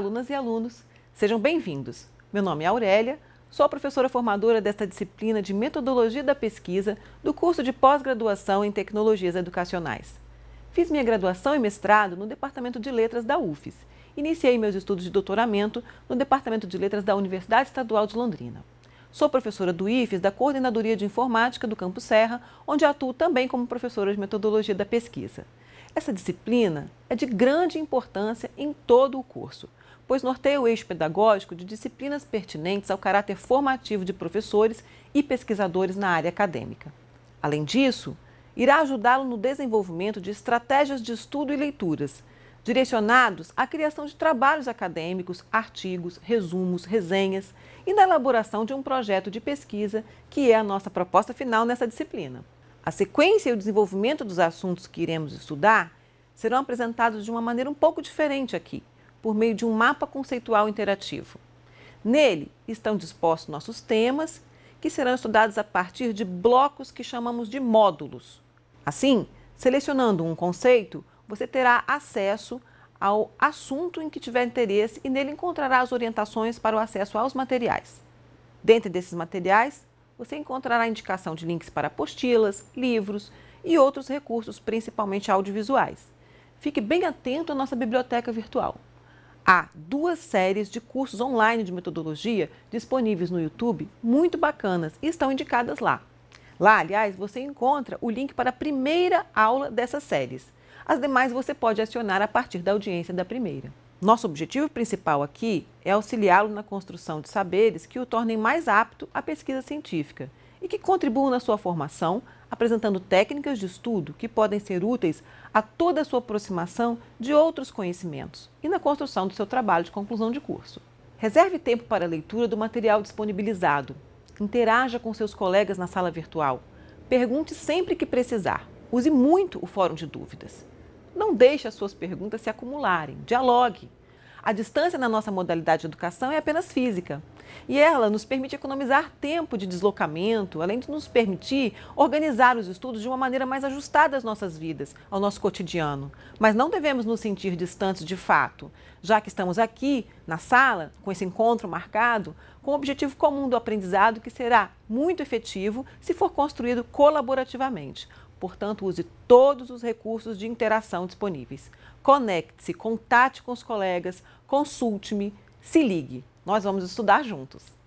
alunas e alunos. Sejam bem-vindos. Meu nome é Aurélia, sou a professora formadora desta disciplina de Metodologia da Pesquisa do curso de pós-graduação em Tecnologias Educacionais. Fiz minha graduação e mestrado no Departamento de Letras da UFES. Iniciei meus estudos de doutoramento no Departamento de Letras da Universidade Estadual de Londrina. Sou professora do IFES da Coordenadoria de Informática do Campo Serra, onde atuo também como professora de Metodologia da Pesquisa. Essa disciplina é de grande importância em todo o curso, pois norteia o eixo pedagógico de disciplinas pertinentes ao caráter formativo de professores e pesquisadores na área acadêmica. Além disso, irá ajudá-lo no desenvolvimento de estratégias de estudo e leituras, direcionados à criação de trabalhos acadêmicos, artigos, resumos, resenhas e na elaboração de um projeto de pesquisa, que é a nossa proposta final nessa disciplina. A sequência e o desenvolvimento dos assuntos que iremos estudar serão apresentados de uma maneira um pouco diferente aqui, por meio de um mapa conceitual interativo. Nele estão dispostos nossos temas, que serão estudados a partir de blocos que chamamos de módulos. Assim, selecionando um conceito, você terá acesso ao assunto em que tiver interesse e nele encontrará as orientações para o acesso aos materiais. Dentre desses materiais, você encontrará indicação de links para apostilas, livros e outros recursos, principalmente audiovisuais. Fique bem atento à nossa biblioteca virtual. Há duas séries de cursos online de metodologia disponíveis no YouTube, muito bacanas, e estão indicadas lá. Lá, aliás, você encontra o link para a primeira aula dessas séries. As demais você pode acionar a partir da audiência da primeira. Nosso objetivo principal aqui é auxiliá-lo na construção de saberes que o tornem mais apto à pesquisa científica e que contribuam na sua formação, apresentando técnicas de estudo que podem ser úteis a toda a sua aproximação de outros conhecimentos e na construção do seu trabalho de conclusão de curso. Reserve tempo para a leitura do material disponibilizado. Interaja com seus colegas na sala virtual. Pergunte sempre que precisar. Use muito o fórum de dúvidas. Não deixe as suas perguntas se acumularem, dialogue. A distância na nossa modalidade de educação é apenas física e ela nos permite economizar tempo de deslocamento, além de nos permitir organizar os estudos de uma maneira mais ajustada às nossas vidas, ao nosso cotidiano. Mas não devemos nos sentir distantes de fato, já que estamos aqui, na sala, com esse encontro marcado, com o objetivo comum do aprendizado que será muito efetivo se for construído colaborativamente. Portanto, use todos os recursos de interação disponíveis. Conecte-se, contate com os colegas, consulte-me, se ligue. Nós vamos estudar juntos.